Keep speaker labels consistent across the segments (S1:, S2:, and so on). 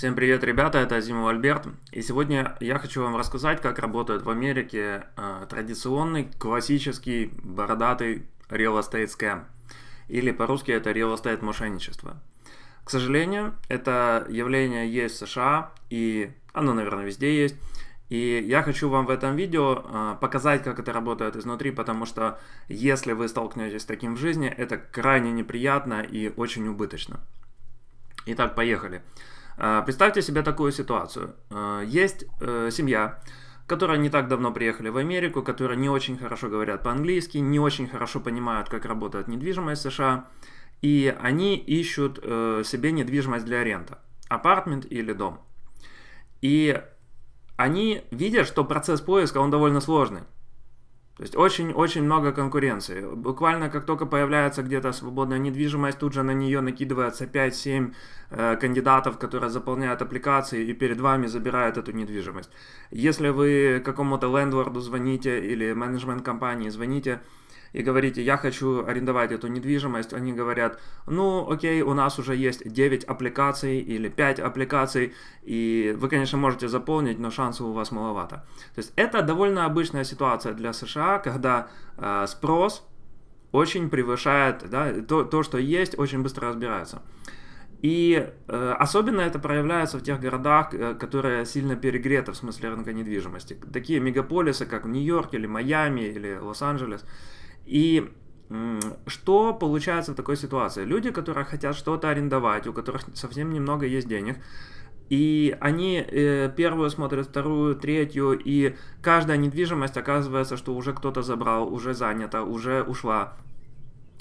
S1: Всем привет, ребята, это Азимов Альберт. И сегодня я хочу вам рассказать, как работает в Америке э, традиционный, классический, бородатый real estate scam. Или по-русски это real estate мошенничество. К сожалению, это явление есть в США, и оно, наверное, везде есть. И я хочу вам в этом видео э, показать, как это работает изнутри, потому что если вы столкнетесь с таким в жизни, это крайне неприятно и очень убыточно. Итак, поехали. Поехали. А, представьте себе такую ситуацию. А, есть э, семья, которые не так давно приехали в Америку, которые не очень хорошо говорят по-английски, не очень хорошо понимают, как работает недвижимость США, и они ищут э, себе недвижимость для аренда, апартмент или дом. И они видят, что процесс поиска, он довольно сложный. То есть очень-очень много конкуренции. Буквально как только появляется где-то свободная недвижимость, тут же на нее накидывается 5-7 э, кандидатов, которые заполняют аппликации и перед вами забирают эту недвижимость. Если вы какому-то лендворду звоните или менеджмент компании звоните, и говорите, я хочу арендовать эту недвижимость, они говорят, ну окей, у нас уже есть 9 аппликаций или 5 аппликаций, и вы, конечно, можете заполнить, но шансов у вас маловато. То есть это довольно обычная ситуация для США, когда э, спрос очень превышает да, то, то, что есть, очень быстро разбирается. И э, особенно это проявляется в тех городах, э, которые сильно перегреты в смысле рынка недвижимости. Такие мегаполисы, как Нью-Йорк или Майами или Лос-Анджелес. И что получается в такой ситуации? Люди, которые хотят что-то арендовать, у которых совсем немного есть денег, и они э, первую смотрят, вторую, третью, и каждая недвижимость оказывается, что уже кто-то забрал, уже занята, уже ушла.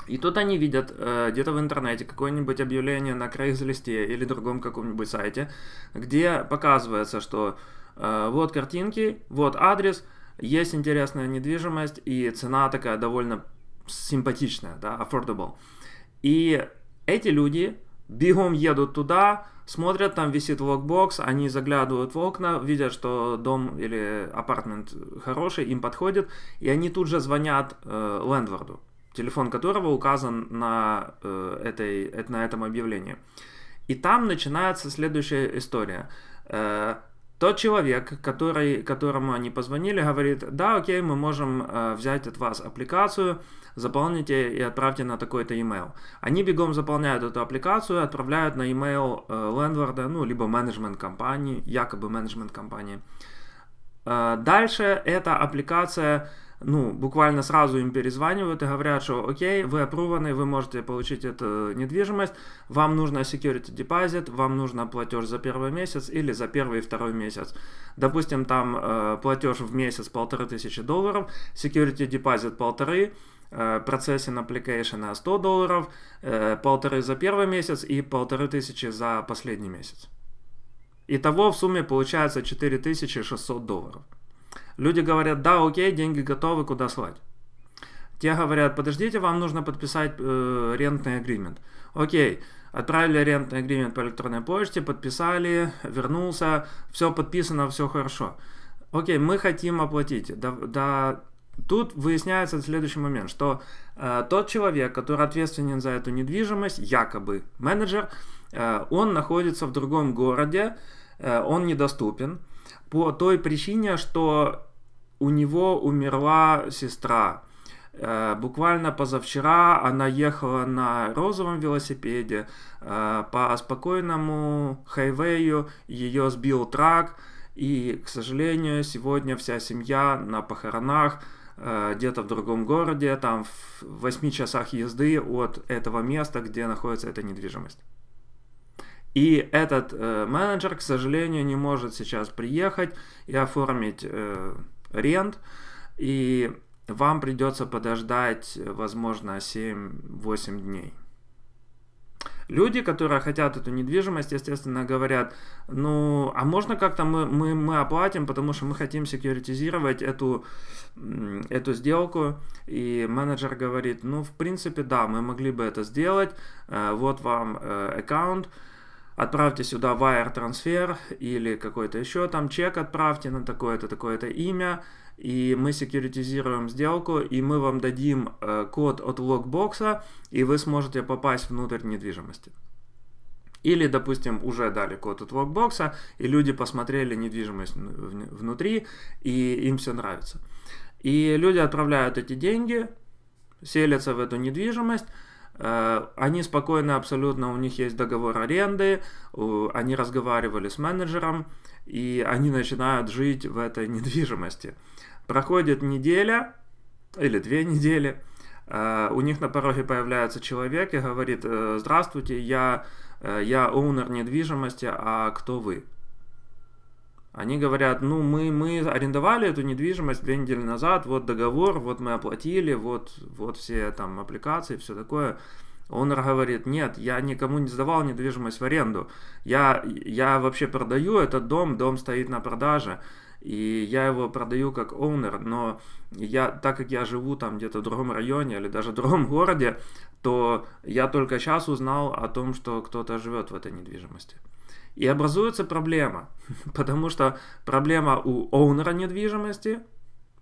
S1: И тут они видят э, где-то в интернете какое-нибудь объявление на Craigslistе или другом каком-нибудь сайте, где показывается, что э, вот картинки, вот адрес – есть интересная недвижимость, и цена такая довольно симпатичная, да, affordable. И эти люди бегом едут туда, смотрят, там висит локбокс, они заглядывают в окна, видят, что дом или апартмент хороший, им подходит, и они тут же звонят э, лендворду, телефон которого указан на, э, этой, э, на этом объявлении. И там начинается следующая история. Э, тот человек, который, которому они позвонили, говорит, да, окей, мы можем э, взять от вас аппликацию, заполните и отправьте на такой-то email. Они бегом заполняют эту аппликацию, отправляют на email э, лендворда, ну, либо менеджмент компании, якобы менеджмент компании. Э, дальше эта аппликация ну, буквально сразу им перезванивают и говорят, что окей, вы опруваны, вы можете получить эту недвижимость, вам нужно security deposit, вам нужно платеж за первый месяц или за первый и второй месяц. Допустим, там э, платеж в месяц полторы тысячи долларов, security deposit полторы, процессе э, процессинг application 100 долларов, э, полторы за первый месяц и полторы тысячи за последний месяц. Итого в сумме получается 4600 долларов. Люди говорят, да, окей, деньги готовы, куда слать. Те говорят, подождите, вам нужно подписать э, рентный агримент. Окей, отправили рентный агримент по электронной почте, подписали, вернулся, все подписано, все хорошо. Окей, мы хотим оплатить. Да, да, тут выясняется следующий момент, что э, тот человек, который ответственен за эту недвижимость, якобы менеджер, э, он находится в другом городе, э, он недоступен, по той причине, что у него умерла сестра. Э, буквально позавчера она ехала на розовом велосипеде э, по спокойному хайвею, ее сбил трак, и, к сожалению, сегодня вся семья на похоронах э, где-то в другом городе, там в 8 часах езды от этого места, где находится эта недвижимость. И этот э, менеджер, к сожалению, не может сейчас приехать и оформить э, рент. И вам придется подождать, возможно, 7-8 дней. Люди, которые хотят эту недвижимость, естественно, говорят, ну, а можно как-то мы, мы, мы оплатим, потому что мы хотим секьюритизировать эту, эту сделку. И менеджер говорит, ну, в принципе, да, мы могли бы это сделать, э, вот вам э, аккаунт, э, отправьте сюда wire transfer или какой-то еще там чек отправьте на такое-то, такое-то имя, и мы секьюритизируем сделку, и мы вам дадим э, код от локбокса, и вы сможете попасть внутрь недвижимости. Или, допустим, уже дали код от локбокса, и люди посмотрели недвижимость внутри, и им все нравится. И люди отправляют эти деньги, селятся в эту недвижимость, Э, они спокойно, абсолютно, у них есть договор аренды, они разговаривали с менеджером, и они начинают жить в этой недвижимости. Проходит неделя или две недели, э, у них на пороге появляется человек и говорит, э, здравствуйте, я, я owner недвижимости, а кто вы? Они говорят, ну мы, мы арендовали эту недвижимость две недели назад, вот договор, вот мы оплатили, вот, вот все там аппликации, все такое. Онер говорит, нет, я никому не сдавал недвижимость в аренду. Я, я вообще продаю этот дом, дом стоит на продаже. И я его продаю как оунер, но я, так как я живу там где-то в другом районе или даже в другом городе, то я только сейчас узнал о том, что кто-то живет в этой недвижимости. И образуется проблема, потому что проблема у оунера недвижимости,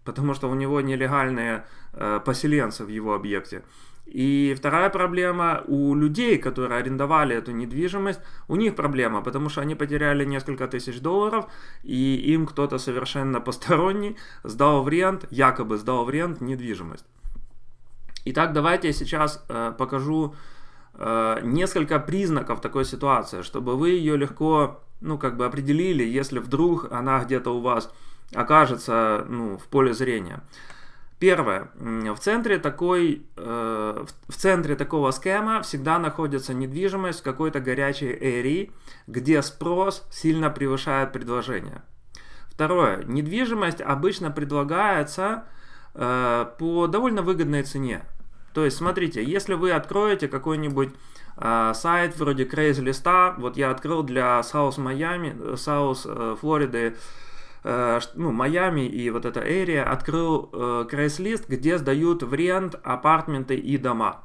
S1: потому что у него нелегальные э, поселенцы в его объекте. И вторая проблема у людей, которые арендовали эту недвижимость, у них проблема, потому что они потеряли несколько тысяч долларов, и им кто-то совершенно посторонний сдал в рент, якобы сдал в рент недвижимость. Итак, давайте я сейчас э, покажу Э, несколько признаков такой ситуации, чтобы вы ее легко, ну, как бы определили, если вдруг она где-то у вас окажется ну, в поле зрения. Первое. В центре, такой, э, в центре такого схема всегда находится недвижимость в какой-то горячей эрии, где спрос сильно превышает предложение. Второе. Недвижимость обычно предлагается э, по довольно выгодной цене. То есть, смотрите, если вы откроете какой-нибудь э, сайт вроде Craigslist, вот я открыл для South Miami, South Florida, э, э ну, Майами и вот эта area, открыл э, Craigslist, где сдают в рент апартменты и дома.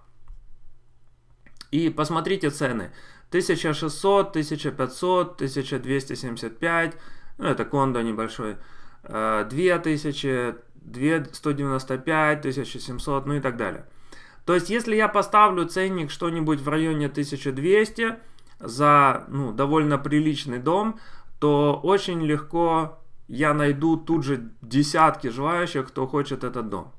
S1: И посмотрите цены. 1600, 1500, 1275, ну это кондо небольшой, 2000, 2195, 1700, ну и так далее. То есть, если я поставлю ценник что-нибудь в районе 1200 за ну, довольно приличный дом, то очень легко я найду тут же десятки желающих, кто хочет этот дом.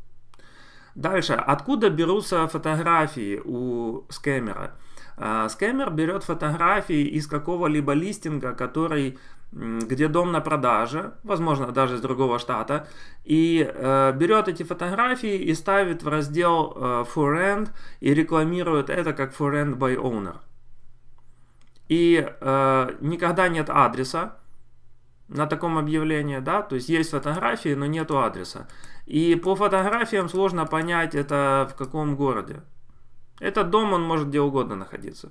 S1: Дальше. Откуда берутся фотографии у скэмера? А, скэмер берет фотографии из какого-либо листинга, который где дом на продаже, возможно, даже из другого штата, и э, берет эти фотографии и ставит в раздел э, for rent и рекламирует это как for rent by owner. И э, никогда нет адреса на таком объявлении, да, то есть есть фотографии, но нету адреса. И по фотографиям сложно понять, это в каком городе. Этот дом, он может где угодно находиться.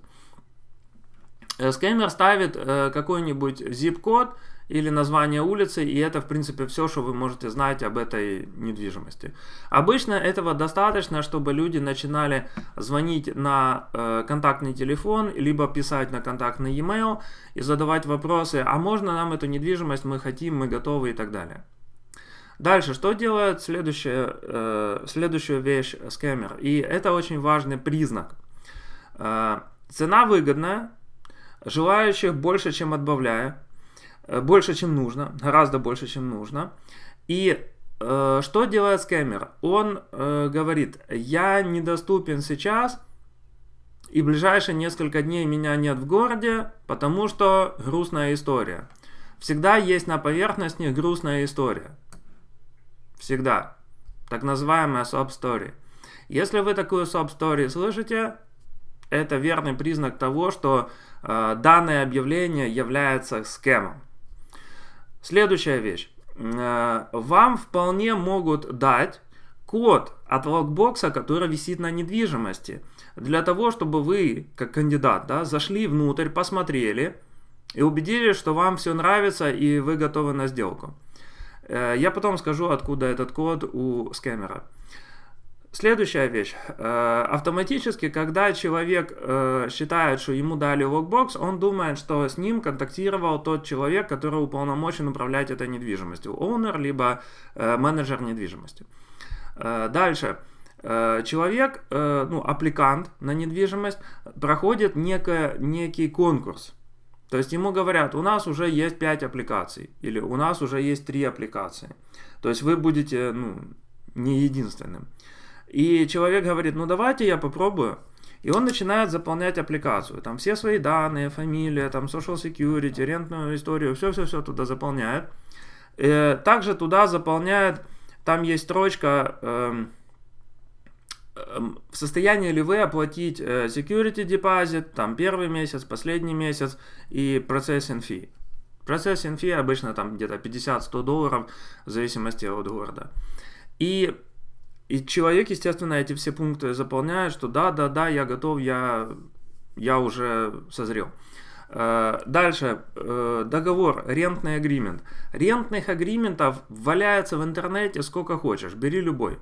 S1: Э, Скеймер ставит э, какой-нибудь zip-код или название улицы, и это, в принципе, все, что вы можете знать об этой недвижимости. Обычно этого достаточно, чтобы люди начинали звонить на э, контактный телефон, либо писать на контактный e-mail и задавать вопросы, а можно нам эту недвижимость, мы хотим, мы готовы и так далее. Дальше, что делает следующая, э, следующую вещь скэмер? И это очень важный признак. Э, цена выгодная, желающих больше, чем отбавляя, э, больше, чем нужно, гораздо больше, чем нужно. И э, что делает скэмер? Он э, говорит, я недоступен сейчас, и ближайшие несколько дней меня нет в городе, потому что грустная история. Всегда есть на поверхности грустная история. Всегда. Так называемая sub-story. Если вы такую sub-story слышите, это верный признак того, что э, данное объявление является скэмом. Следующая вещь. Э, вам вполне могут дать код от локбокса, который висит на недвижимости, для того, чтобы вы, как кандидат, да, зашли внутрь, посмотрели и убедились, что вам все нравится и вы готовы на сделку. Э, я потом скажу, откуда этот код у скэмера. Следующая вещь. Э, автоматически, когда человек э, считает, что ему дали локбокс, он думает, что с ним контактировал тот человек, который уполномочен управлять этой недвижимостью. owner либо менеджер недвижимости. Дальше. Человек, ну, аппликант на недвижимость, проходит некое, некий конкурс. То есть ему говорят, у нас уже есть 5 аппликаций, или у нас уже есть 3 аппликации. То есть вы будете ну, не единственным. И человек говорит, ну давайте я попробую. И он начинает заполнять аппликацию. Там все свои данные, фамилия, там social security, рентную историю, все-все-все туда заполняет. Э, также туда заполняет, там есть строчка эм, Эм, в состоянии ли вы оплатить э, security deposit, там первый месяц, последний месяц и processing fee. Processing fee обычно там где-то 50-100 долларов в зависимости от города. И, и человек, естественно, эти все пункты заполняет, что да, да, да, я готов, я, я уже созрел. Э, дальше, э, договор, рентный агримент. Рентных агриментов валяется в интернете сколько хочешь, бери любой.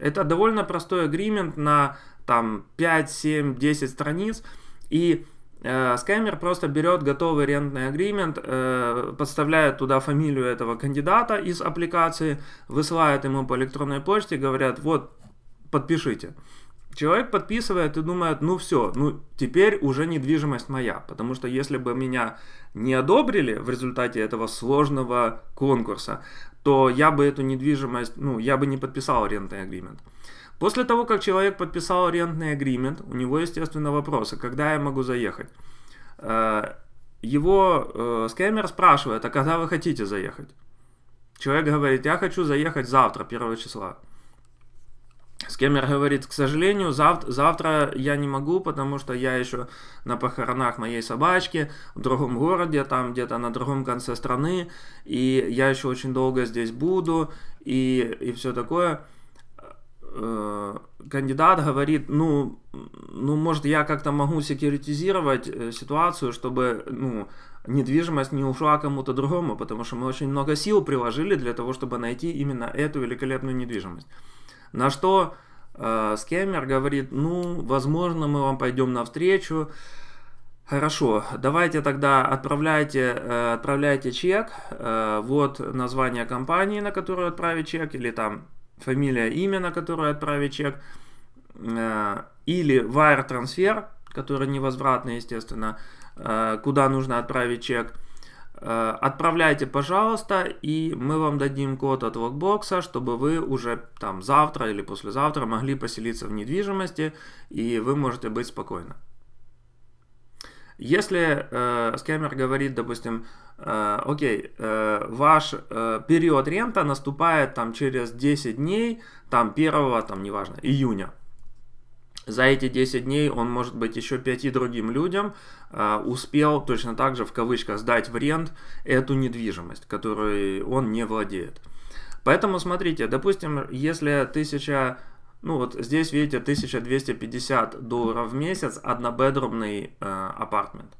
S1: Это довольно простой агримент на там 5, 7, 10 страниц. И э, скаймер просто берет готовый рентный агримент, э, подставляет туда фамилию этого кандидата из аппликации, высылает ему по электронной почте, говорят, вот, подпишите. Человек подписывает и думает, ну все, ну теперь уже недвижимость моя, потому что если бы меня не одобрили в результате этого сложного конкурса, то я бы эту недвижимость, ну я бы не подписал арендный агримент. После того, как человек подписал арендный агримент, у него, естественно, вопросы, когда я могу заехать. Э, его э, скэмер спрашивает, а когда вы хотите заехать? Человек говорит, я хочу заехать завтра, 1 числа. С говорит, к сожалению, зав завтра я не могу, потому что я еще на похоронах моей собачки в другом городе, там где-то на другом конце страны, и я еще очень долго здесь буду, и, и все такое. Э, кандидат говорит, ну, ну, может, я как-то могу секьюритизировать э, ситуацию, чтобы, ну, недвижимость не ушла кому-то другому, потому что мы очень много сил приложили для того, чтобы найти именно эту великолепную недвижимость. На что э, скемер говорит, ну, возможно, мы вам пойдем навстречу. Хорошо, давайте тогда отправляйте, э, отправляйте чек, э, вот название компании, на которую отправить чек, или там фамилия, имя, на которое отправить чек, э, или wire трансфер который невозвратный, естественно, э, куда нужно отправить чек – Э, отправляйте, пожалуйста, и мы вам дадим код от локбокса, чтобы вы уже там завтра или послезавтра могли поселиться в недвижимости, и вы можете быть спокойны. Если э, скамер говорит, допустим, э, окей, э, ваш э, период рента наступает там через 10 дней, там 1, там неважно, июня, за эти 10 дней он, может быть, еще 5 другим людям э, успел точно так же, в кавычках, сдать в рент эту недвижимость, которой он не владеет. Поэтому смотрите, допустим, если 1000, ну вот здесь видите 1250 долларов в месяц однобедрумный э, апартмент.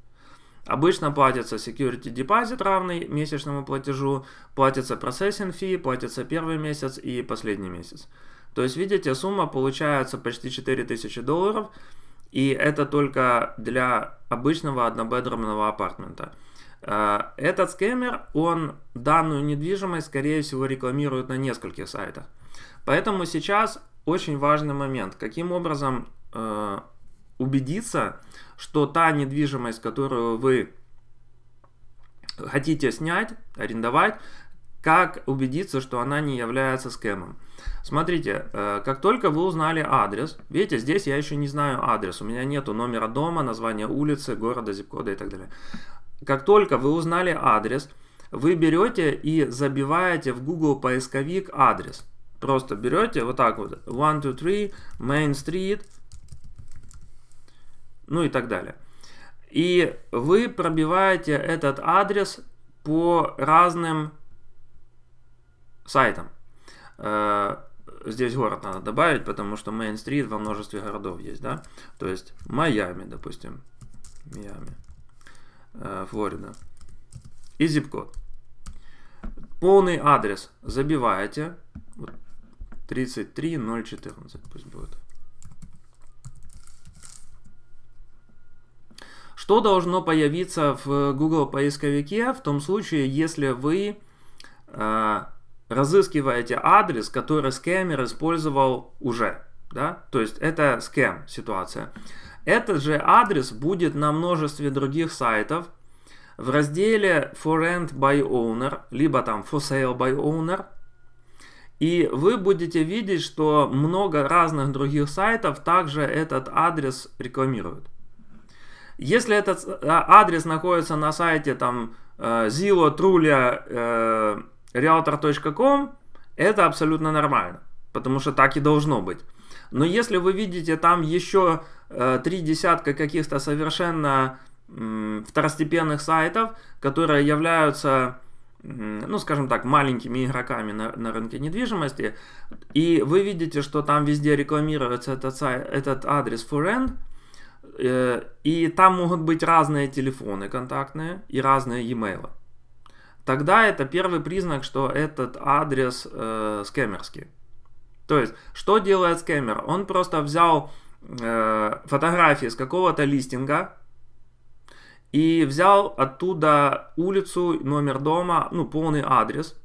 S1: Обычно платится security deposit равный месячному платежу, платится processing fee, платится первый месяц и последний месяц. То есть, видите, сумма получается почти 4000 долларов, и это только для обычного однобедрумного апартмента. Э, этот скэмер, он данную недвижимость, скорее всего, рекламирует на нескольких сайтах. Поэтому сейчас очень важный момент, каким образом э, убедиться, что та недвижимость, которую вы хотите снять, арендовать, как убедиться, что она не является скэмом? Смотрите, э, как только вы узнали адрес, видите, здесь я еще не знаю адрес, у меня нету номера дома, названия улицы, города, zip-кода и так далее. Как только вы узнали адрес, вы берете и забиваете в Google поисковик адрес. Просто берете вот так вот, 123 Main Street, ну и так далее. И вы пробиваете этот адрес по разным сайтом. Э, здесь город надо добавить, потому что Main Street во множестве городов есть, да? То есть Майами, допустим. Майами. Э, Флорида. И zip-код. Полный адрес забиваете. 33014 пусть будет. Что должно появиться в Google поисковике в том случае, если вы э, разыскиваете адрес, который скэмер использовал уже. Да? То есть это скэм ситуация. Этот же адрес будет на множестве других сайтов в разделе For Rent by Owner, либо там For Sale by Owner. И вы будете видеть, что много разных других сайтов также этот адрес рекламируют. Если этот а, адрес находится на сайте там э, Zillow, Trulia, э, realtor.com это абсолютно нормально, потому что так и должно быть. Но если вы видите там еще э, три десятка каких-то совершенно э, второстепенных сайтов, которые являются, э, ну скажем так, маленькими игроками на, на рынке недвижимости, и вы видите, что там везде рекламируется этот, сайт, этот адрес for rent, э, и там могут быть разные телефоны контактные и разные e-mail тогда это первый признак, что этот адрес э, скэмерский. То есть, что делает скэмер? Он просто взял э, фотографии с какого-то листинга и взял оттуда улицу, номер дома, ну, полный адрес.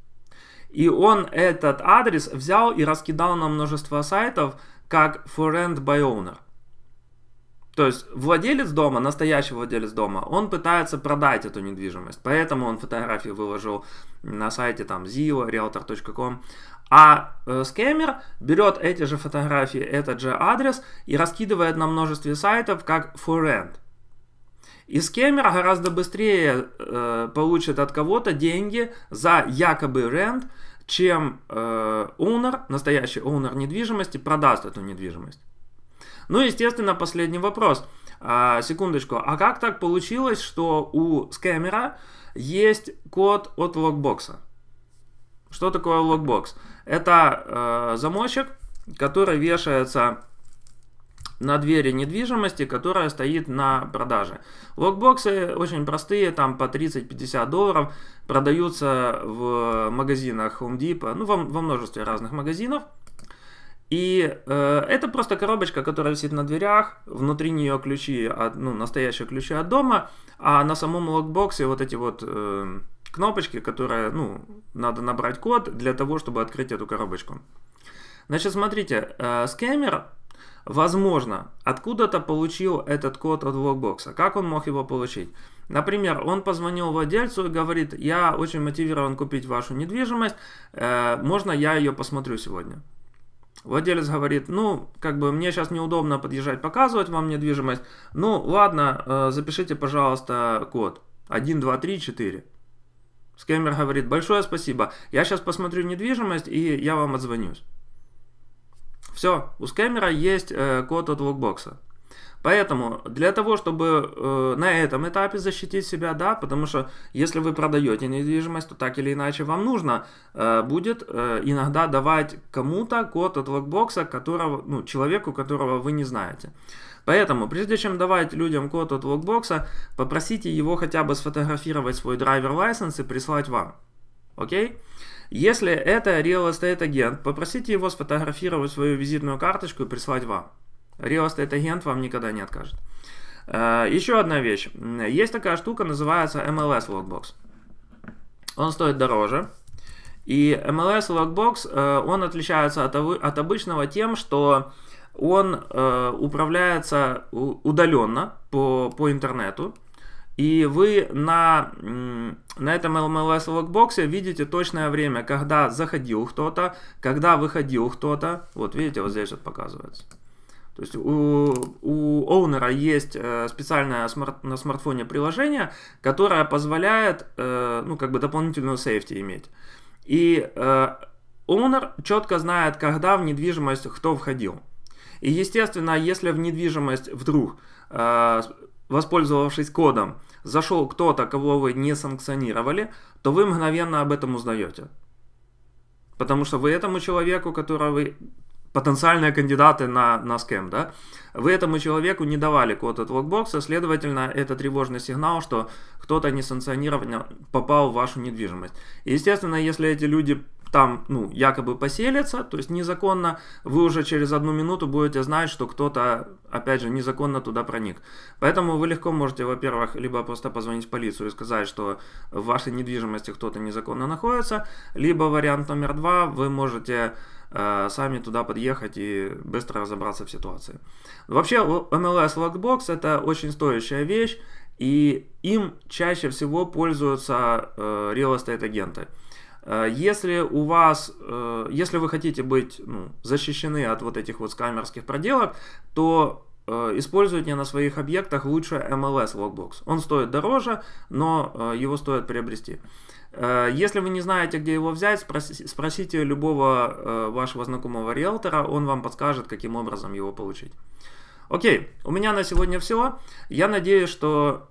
S1: И он этот адрес взял и раскидал на множество сайтов, как for rent by owner. То есть владелец дома, настоящий владелец дома, он пытается продать эту недвижимость. Поэтому он фотографии выложил на сайте там Zillow, realtor.com. А э, скэмер берет эти же фотографии, этот же адрес и раскидывает на множестве сайтов как for rent. И скэмер гораздо быстрее э, получит от кого-то деньги за якобы rent, чем э, owner, настоящий owner недвижимости, продаст эту недвижимость. Ну, естественно, последний вопрос. А, секундочку. А как так получилось, что у скэмера есть код от локбокса? Что такое локбокс? Это э, замочек, который вешается на двери недвижимости, которая стоит на продаже. Локбоксы очень простые, там по 30-50 долларов, продаются в магазинах Home Depot, ну во, во множестве разных магазинов. И э, это просто коробочка, которая висит на дверях, внутри нее ключи, от, ну, настоящие ключи от дома, а на самом локбоксе вот эти вот э, кнопочки, которые, ну, надо набрать код для того, чтобы открыть эту коробочку. Значит, смотрите, э, скэмер, возможно, откуда-то получил этот код от локбокса. Как он мог его получить? Например, он позвонил владельцу и говорит, я очень мотивирован купить вашу недвижимость, э, можно я ее посмотрю сегодня? Владелец говорит, ну, как бы мне сейчас неудобно подъезжать, показывать вам недвижимость. Ну, ладно, э, запишите, пожалуйста, код. 1, 2, 3, 4. Скэмер говорит, большое спасибо, я сейчас посмотрю недвижимость и я вам отзвонюсь. Все, у скэмера есть э, код от локбокса. Поэтому для того, чтобы э, на этом этапе защитить себя, да, потому что если вы продаете недвижимость, то так или иначе вам нужно э, будет э, иногда давать кому-то код от локбокса, которого, ну, человеку, которого вы не знаете. Поэтому, прежде чем давать людям код от локбокса, попросите его хотя бы сфотографировать свой драйвер license и прислать вам. Окей? Если это real estate агент, попросите его сфотографировать свою визитную карточку и прислать вам. Real агент вам никогда не откажет. Э, еще одна вещь. Есть такая штука, называется MLS Logbox. Он стоит дороже. И MLS Logbox, э, он отличается от, обычного тем, что он э, управляется удаленно по, по интернету. И вы на, на этом MLS логбоксе видите точное время, когда заходил кто-то, когда выходил кто-то. Вот видите, вот здесь вот показывается. То есть у, у оунера есть э, специальное смарт, на смартфоне приложение, которое позволяет э, ну, как бы дополнительную сейфти иметь. И э, оунер четко знает, когда в недвижимость кто входил. И естественно, если в недвижимость вдруг, воспользовавшись кодом, зашел кто-то, кого вы не санкционировали, то вы мгновенно об этом узнаете. Потому что вы этому человеку, которого вы потенциальные кандидаты на, на скэм, да, вы этому человеку не давали код от локбокса, следовательно, это тревожный сигнал, что кто-то несанкционированно попал в вашу недвижимость. И, естественно, если эти люди там, ну, якобы поселятся, то есть незаконно, вы уже через одну минуту будете знать, что кто-то, опять же, незаконно туда проник. Поэтому вы легко можете, во-первых, либо просто позвонить в полицию и сказать, что в вашей недвижимости кто-то незаконно находится, либо вариант номер два, вы можете Э, сами туда подъехать и быстро разобраться в ситуации. Вообще MLS Lockbox это очень стоящая вещь, и им чаще всего пользуются э, real estate агенты. Э, если у вас, если вы хотите быть ну, защищены от вот этих вот скамерских проделок, то Э, использовать на своих объектах лучше MLS Lockbox. Он стоит дороже, но э, его стоит приобрести. Э, если вы не знаете, где его взять, спросите любого вашего знакомого риэлтора, он вам подскажет, каким образом его получить. Окей, у меня на сегодня все. Я надеюсь, что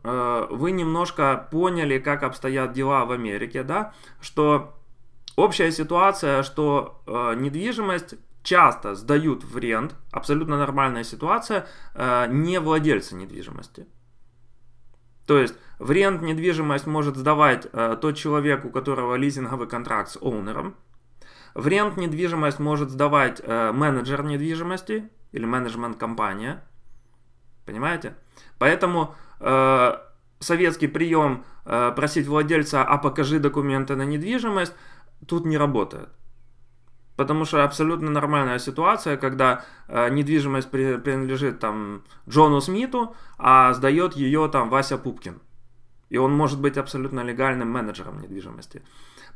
S1: вы немножко поняли, как обстоят дела в Америке, да, что общая ситуация, что недвижимость часто сдают в рент, абсолютно нормальная ситуация, э, не владельцы недвижимости. То есть в рент недвижимость может сдавать э, тот человек, у которого лизинговый контракт с оунером. В рент недвижимость может сдавать э, менеджер недвижимости или менеджмент компания. Понимаете? Поэтому советский прием просить владельца, а покажи документы на недвижимость, тут не работает. Потому что абсолютно нормальная ситуация, когда э, недвижимость при, принадлежит там Джону Смиту, а сдает ее там Вася Пупкин. И он может быть абсолютно легальным менеджером недвижимости.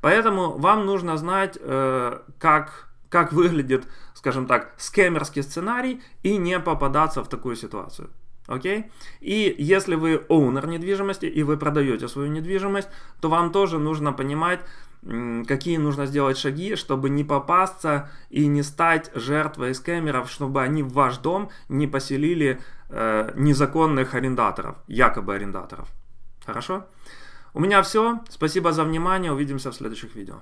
S1: Поэтому вам нужно знать, э, как, как выглядит, скажем так, скемерский сценарий и не попадаться в такую ситуацию. Окей? И если вы оунер недвижимости и вы продаете свою недвижимость, то вам тоже нужно понимать, какие нужно сделать шаги, чтобы не попасться и не стать жертвой скэмеров, чтобы они в ваш дом не поселили э, незаконных арендаторов, якобы арендаторов. Хорошо? У меня все. Спасибо за внимание. Увидимся в следующих видео.